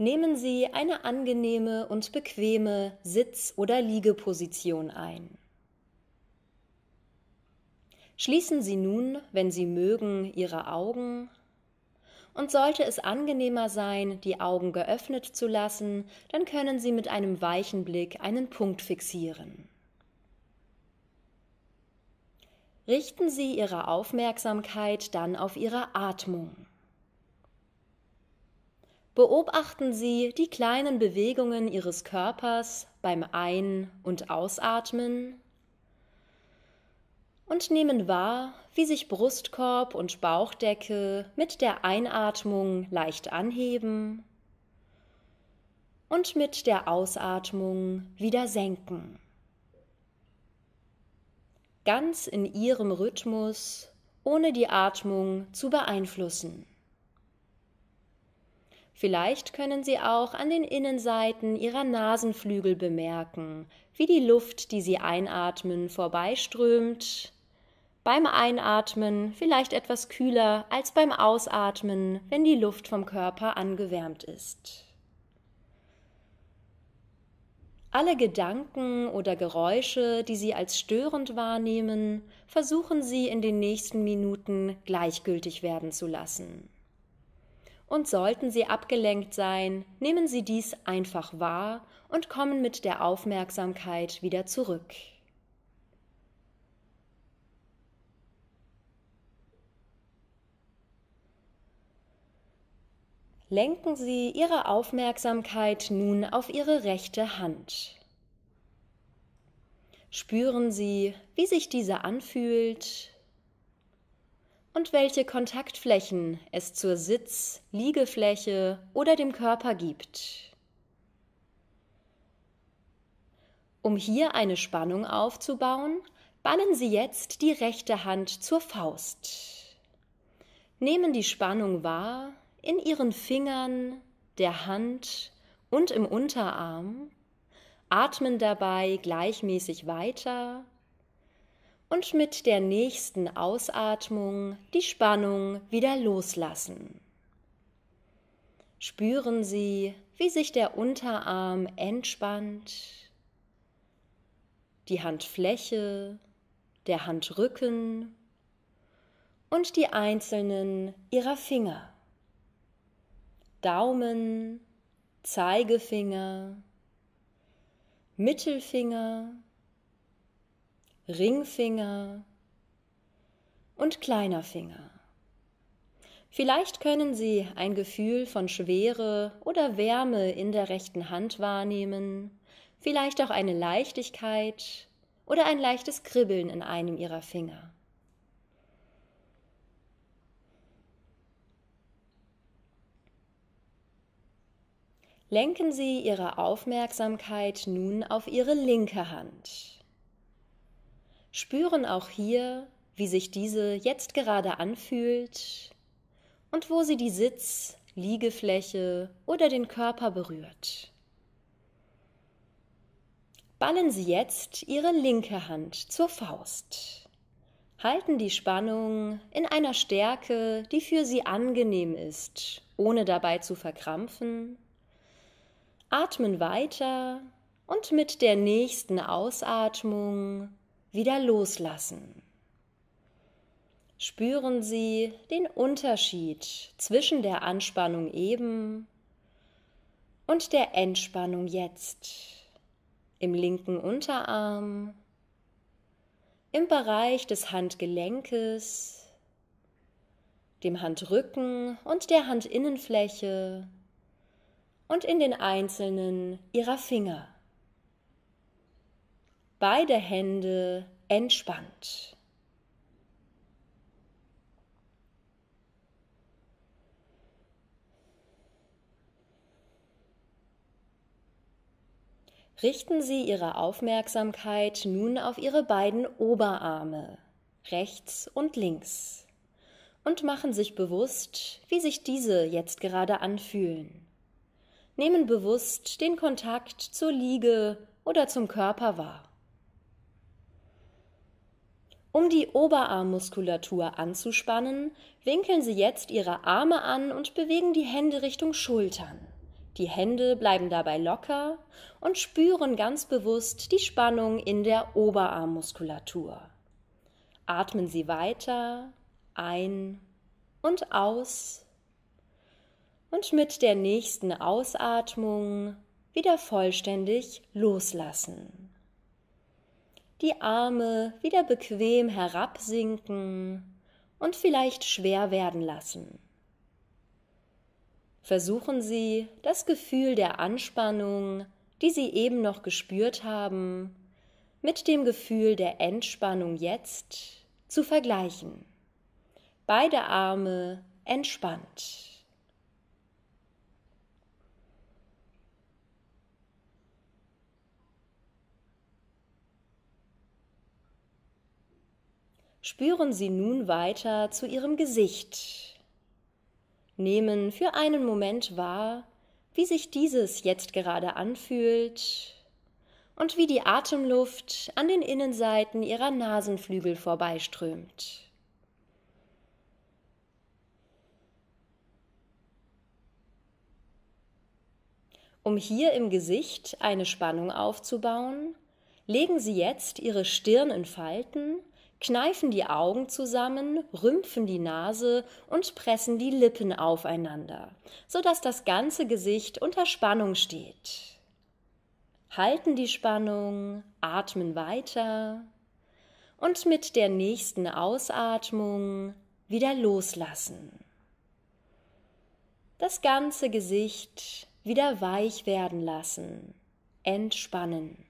Nehmen Sie eine angenehme und bequeme Sitz- oder Liegeposition ein. Schließen Sie nun, wenn Sie mögen, Ihre Augen und sollte es angenehmer sein, die Augen geöffnet zu lassen, dann können Sie mit einem weichen Blick einen Punkt fixieren. Richten Sie Ihre Aufmerksamkeit dann auf Ihre Atmung beobachten Sie die kleinen Bewegungen Ihres Körpers beim Ein- und Ausatmen und nehmen wahr, wie sich Brustkorb und Bauchdecke mit der Einatmung leicht anheben und mit der Ausatmung wieder senken. Ganz in Ihrem Rhythmus, ohne die Atmung zu beeinflussen. Vielleicht können Sie auch an den Innenseiten Ihrer Nasenflügel bemerken, wie die Luft, die Sie einatmen, vorbeiströmt. Beim Einatmen vielleicht etwas kühler als beim Ausatmen, wenn die Luft vom Körper angewärmt ist. Alle Gedanken oder Geräusche, die Sie als störend wahrnehmen, versuchen Sie in den nächsten Minuten gleichgültig werden zu lassen und sollten Sie abgelenkt sein, nehmen Sie dies einfach wahr und kommen mit der Aufmerksamkeit wieder zurück. Lenken Sie Ihre Aufmerksamkeit nun auf Ihre rechte Hand. Spüren Sie, wie sich diese anfühlt und welche Kontaktflächen es zur Sitz-, Liegefläche oder dem Körper gibt. Um hier eine Spannung aufzubauen, ballen Sie jetzt die rechte Hand zur Faust. Nehmen die Spannung wahr in Ihren Fingern, der Hand und im Unterarm, atmen dabei gleichmäßig weiter und mit der nächsten Ausatmung die Spannung wieder loslassen. Spüren Sie, wie sich der Unterarm entspannt, die Handfläche, der Handrücken und die einzelnen Ihrer Finger. Daumen, Zeigefinger, Mittelfinger, Ringfinger und kleiner Finger. Vielleicht können Sie ein Gefühl von Schwere oder Wärme in der rechten Hand wahrnehmen, vielleicht auch eine Leichtigkeit oder ein leichtes Kribbeln in einem Ihrer Finger. Lenken Sie Ihre Aufmerksamkeit nun auf Ihre linke Hand. Spüren auch hier, wie sich diese jetzt gerade anfühlt und wo sie die Sitz-, Liegefläche oder den Körper berührt. Ballen Sie jetzt Ihre linke Hand zur Faust. Halten die Spannung in einer Stärke, die für Sie angenehm ist, ohne dabei zu verkrampfen. Atmen weiter und mit der nächsten Ausatmung wieder loslassen. Spüren Sie den Unterschied zwischen der Anspannung eben und der Entspannung jetzt im linken Unterarm, im Bereich des Handgelenkes, dem Handrücken und der Handinnenfläche und in den einzelnen Ihrer Finger beide Hände entspannt. Richten Sie Ihre Aufmerksamkeit nun auf Ihre beiden Oberarme, rechts und links, und machen sich bewusst, wie sich diese jetzt gerade anfühlen. Nehmen bewusst den Kontakt zur Liege oder zum Körper wahr. Um die Oberarmmuskulatur anzuspannen, winkeln Sie jetzt Ihre Arme an und bewegen die Hände Richtung Schultern. Die Hände bleiben dabei locker und spüren ganz bewusst die Spannung in der Oberarmmuskulatur. Atmen Sie weiter ein und aus und mit der nächsten Ausatmung wieder vollständig loslassen die Arme wieder bequem herabsinken und vielleicht schwer werden lassen. Versuchen Sie, das Gefühl der Anspannung, die Sie eben noch gespürt haben, mit dem Gefühl der Entspannung jetzt zu vergleichen. Beide Arme entspannt. spüren Sie nun weiter zu Ihrem Gesicht. Nehmen für einen Moment wahr, wie sich dieses jetzt gerade anfühlt und wie die Atemluft an den Innenseiten Ihrer Nasenflügel vorbeiströmt. Um hier im Gesicht eine Spannung aufzubauen, legen Sie jetzt Ihre Stirn in Falten kneifen die Augen zusammen, rümpfen die Nase und pressen die Lippen aufeinander, sodass das ganze Gesicht unter Spannung steht. Halten die Spannung, atmen weiter und mit der nächsten Ausatmung wieder loslassen. Das ganze Gesicht wieder weich werden lassen, entspannen.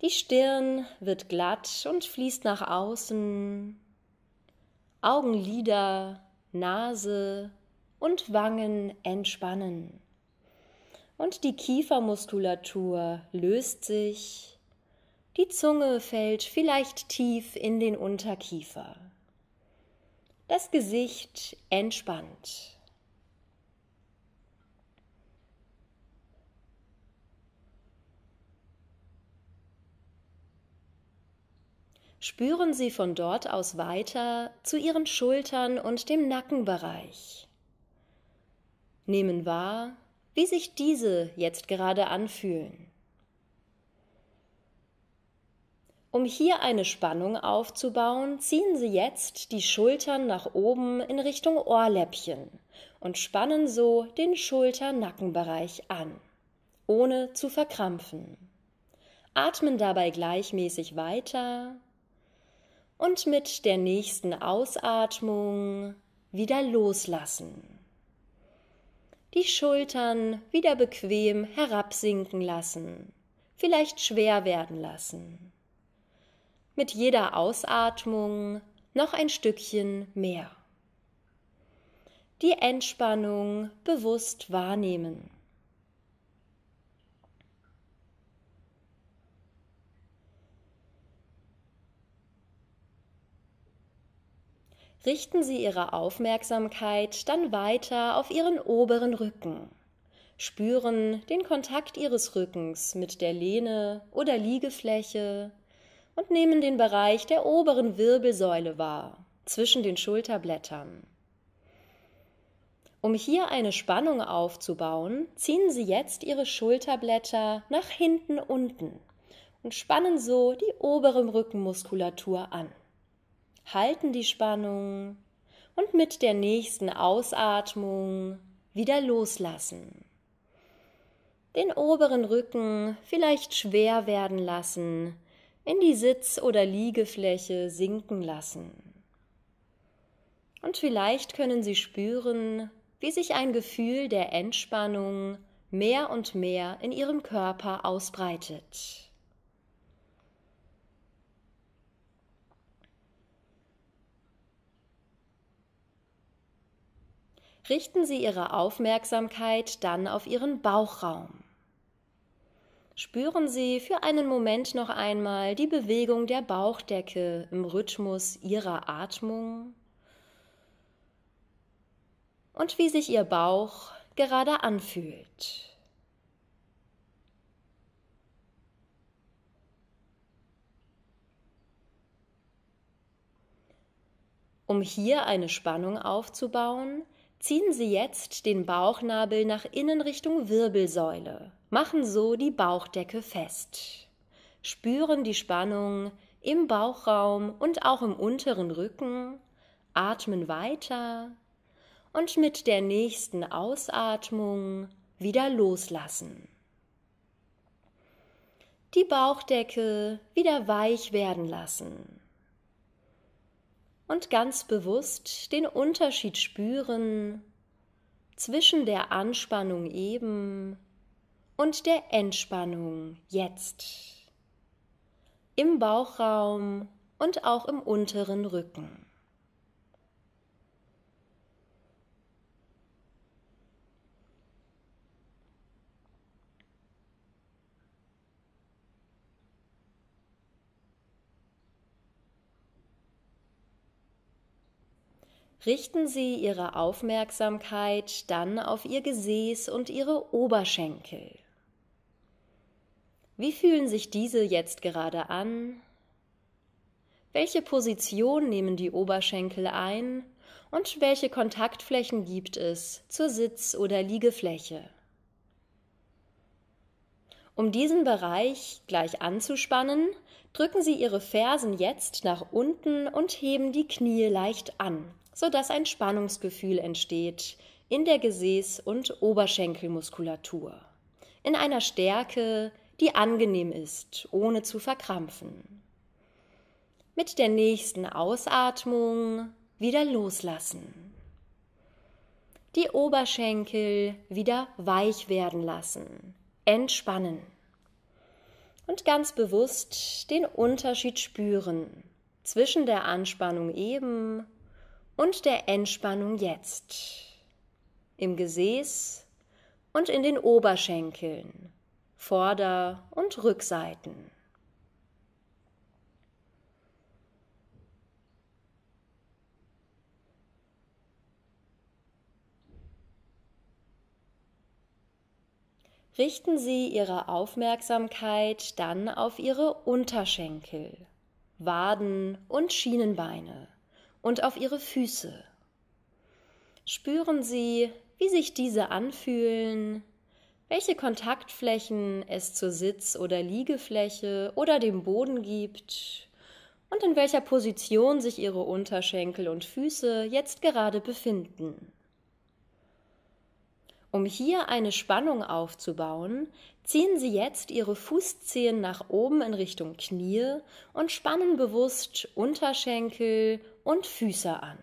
Die Stirn wird glatt und fließt nach außen. Augenlider, Nase und Wangen entspannen. Und die Kiefermuskulatur löst sich. Die Zunge fällt vielleicht tief in den Unterkiefer. Das Gesicht entspannt. spüren Sie von dort aus weiter zu Ihren Schultern und dem Nackenbereich. Nehmen wahr, wie sich diese jetzt gerade anfühlen. Um hier eine Spannung aufzubauen, ziehen Sie jetzt die Schultern nach oben in Richtung Ohrläppchen und spannen so den Schulter-Nackenbereich an, ohne zu verkrampfen. Atmen dabei gleichmäßig weiter und mit der nächsten Ausatmung wieder loslassen. Die Schultern wieder bequem herabsinken lassen, vielleicht schwer werden lassen. Mit jeder Ausatmung noch ein Stückchen mehr. Die Entspannung bewusst wahrnehmen. richten Sie Ihre Aufmerksamkeit dann weiter auf Ihren oberen Rücken. Spüren den Kontakt Ihres Rückens mit der Lehne oder Liegefläche und nehmen den Bereich der oberen Wirbelsäule wahr, zwischen den Schulterblättern. Um hier eine Spannung aufzubauen, ziehen Sie jetzt Ihre Schulterblätter nach hinten unten und spannen so die obere Rückenmuskulatur an halten die Spannung und mit der nächsten Ausatmung wieder loslassen. Den oberen Rücken vielleicht schwer werden lassen, in die Sitz- oder Liegefläche sinken lassen. Und vielleicht können Sie spüren, wie sich ein Gefühl der Entspannung mehr und mehr in Ihrem Körper ausbreitet. richten Sie Ihre Aufmerksamkeit dann auf Ihren Bauchraum. Spüren Sie für einen Moment noch einmal die Bewegung der Bauchdecke im Rhythmus Ihrer Atmung und wie sich Ihr Bauch gerade anfühlt. Um hier eine Spannung aufzubauen, Ziehen Sie jetzt den Bauchnabel nach innen Richtung Wirbelsäule. Machen so die Bauchdecke fest. Spüren die Spannung im Bauchraum und auch im unteren Rücken. Atmen weiter und mit der nächsten Ausatmung wieder loslassen. Die Bauchdecke wieder weich werden lassen und ganz bewusst den Unterschied spüren zwischen der Anspannung eben und der Entspannung jetzt. Im Bauchraum und auch im unteren Rücken. richten Sie Ihre Aufmerksamkeit dann auf Ihr Gesäß und Ihre Oberschenkel. Wie fühlen sich diese jetzt gerade an? Welche Position nehmen die Oberschenkel ein und welche Kontaktflächen gibt es zur Sitz- oder Liegefläche? Um diesen Bereich gleich anzuspannen, drücken Sie Ihre Fersen jetzt nach unten und heben die Knie leicht an sodass ein Spannungsgefühl entsteht in der Gesäß- und Oberschenkelmuskulatur. In einer Stärke, die angenehm ist, ohne zu verkrampfen. Mit der nächsten Ausatmung wieder loslassen. Die Oberschenkel wieder weich werden lassen, entspannen. Und ganz bewusst den Unterschied spüren zwischen der Anspannung eben und der Entspannung jetzt. Im Gesäß und in den Oberschenkeln, Vorder- und Rückseiten. richten Sie Ihre Aufmerksamkeit dann auf Ihre Unterschenkel, Waden und Schienenbeine und auf Ihre Füße. Spüren Sie, wie sich diese anfühlen, welche Kontaktflächen es zur Sitz- oder Liegefläche oder dem Boden gibt und in welcher Position sich Ihre Unterschenkel und Füße jetzt gerade befinden. Um hier eine Spannung aufzubauen, ziehen Sie jetzt Ihre Fußzehen nach oben in Richtung Knie und spannen bewusst Unterschenkel und Füße an.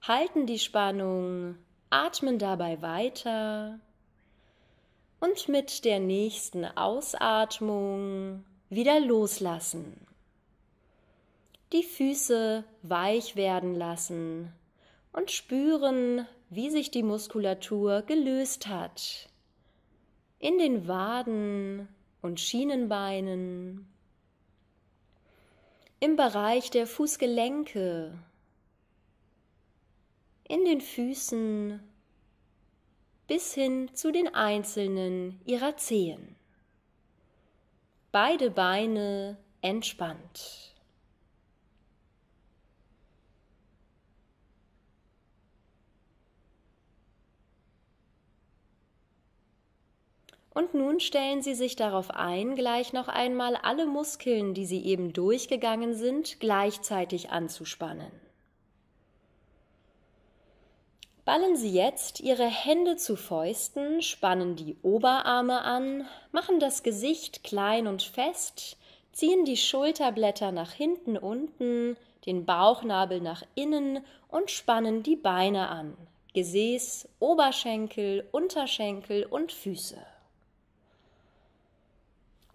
Halten die Spannung, atmen dabei weiter und mit der nächsten Ausatmung wieder loslassen. Die Füße weich werden lassen und spüren, wie sich die Muskulatur gelöst hat. In den Waden und Schienenbeinen, im Bereich der Fußgelenke, in den Füßen bis hin zu den einzelnen ihrer Zehen. Beide Beine entspannt. Und nun stellen Sie sich darauf ein, gleich noch einmal alle Muskeln, die Sie eben durchgegangen sind, gleichzeitig anzuspannen. Ballen Sie jetzt Ihre Hände zu Fäusten, spannen die Oberarme an, machen das Gesicht klein und fest, ziehen die Schulterblätter nach hinten unten, den Bauchnabel nach innen und spannen die Beine an, Gesäß, Oberschenkel, Unterschenkel und Füße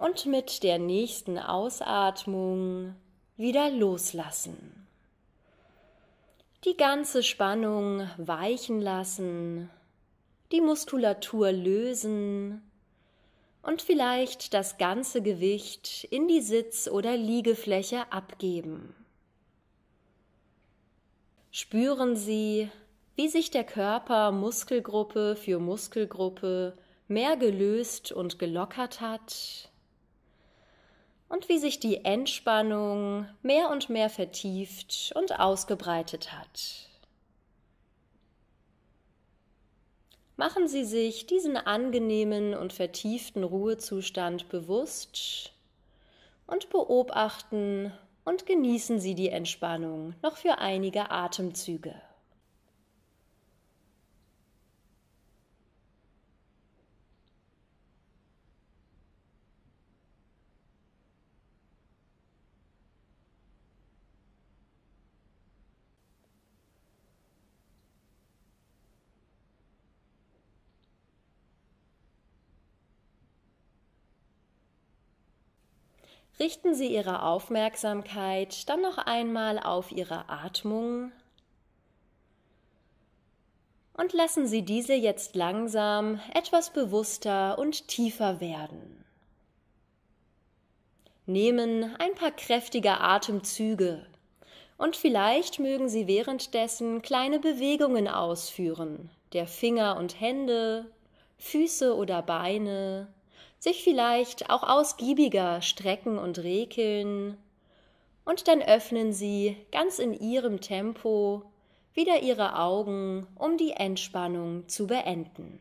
und mit der nächsten Ausatmung wieder loslassen. Die ganze Spannung weichen lassen, die Muskulatur lösen und vielleicht das ganze Gewicht in die Sitz- oder Liegefläche abgeben. Spüren Sie, wie sich der Körper Muskelgruppe für Muskelgruppe mehr gelöst und gelockert hat und wie sich die Entspannung mehr und mehr vertieft und ausgebreitet hat. Machen Sie sich diesen angenehmen und vertieften Ruhezustand bewusst und beobachten und genießen Sie die Entspannung noch für einige Atemzüge. Richten Sie Ihre Aufmerksamkeit dann noch einmal auf Ihre Atmung und lassen Sie diese jetzt langsam etwas bewusster und tiefer werden. Nehmen ein paar kräftige Atemzüge und vielleicht mögen Sie währenddessen kleine Bewegungen ausführen, der Finger und Hände, Füße oder Beine, sich vielleicht auch ausgiebiger strecken und rekeln, und dann öffnen Sie ganz in Ihrem Tempo wieder Ihre Augen, um die Entspannung zu beenden.